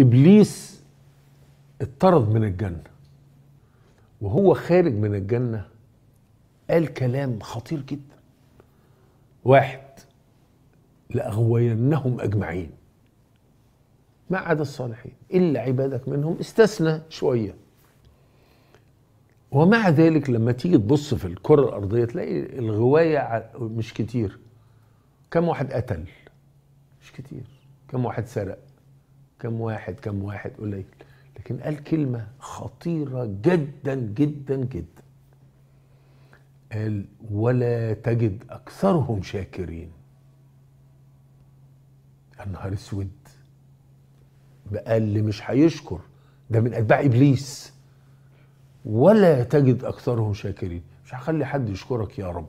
ابليس اتطرد من الجنه وهو خارج من الجنه قال كلام خطير جدا واحد لاغوينهم اجمعين ما عدا الصالحين الا عبادك منهم استثنى شويه ومع ذلك لما تيجي تبص في الكره الارضيه تلاقي الغوايه مش كتير كم واحد قتل مش كتير كم واحد سرق كم واحد كم واحد قليل لكن قال كلمة خطيرة جدا جدا جدا قال ولا تجد أكثرهم شاكرين النهار اسود بقى اللي مش هيشكر ده من أتباع إبليس ولا تجد أكثرهم شاكرين مش هخلي حد يشكرك يا رب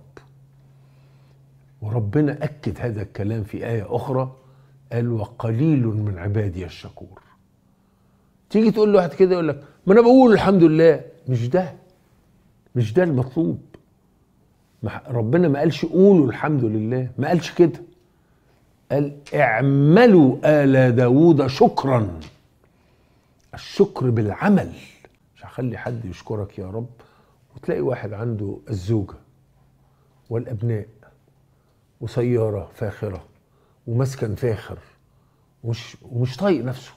وربنا أكد هذا الكلام في آية أخرى قال وقليل من عبادي الشكور تيجي تقول له واحد كده يقول لك ما انا بقول الحمد لله مش ده مش ده المطلوب ربنا ما قالش قولوا الحمد لله ما قالش كده قال اعملوا آل داود شكرا الشكر بالعمل مش هخلي حد يشكرك يا رب وتلاقي واحد عنده الزوجة والأبناء وسيارة فاخرة ومسكن فاخر ومش ومش طايق نفسه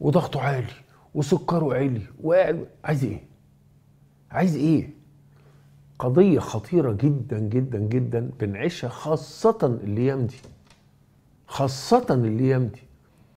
وضغطه عالي وسكره عالي وقاعد عايز ايه؟ عايز ايه؟ قضية خطيرة جدا جدا جدا بنعيشها خاصة الأيام دي خاصة الأيام دي